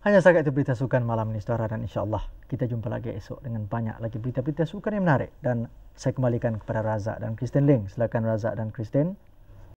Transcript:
Hanya sahaja itu berita sukan malam ini suara dan insya Allah kita jumpa lagi esok dengan banyak lagi berita-berita sukan yang menarik. Dan saya kembalikan kepada Razak dan Kristen Ling. Silakan Razak dan Kristen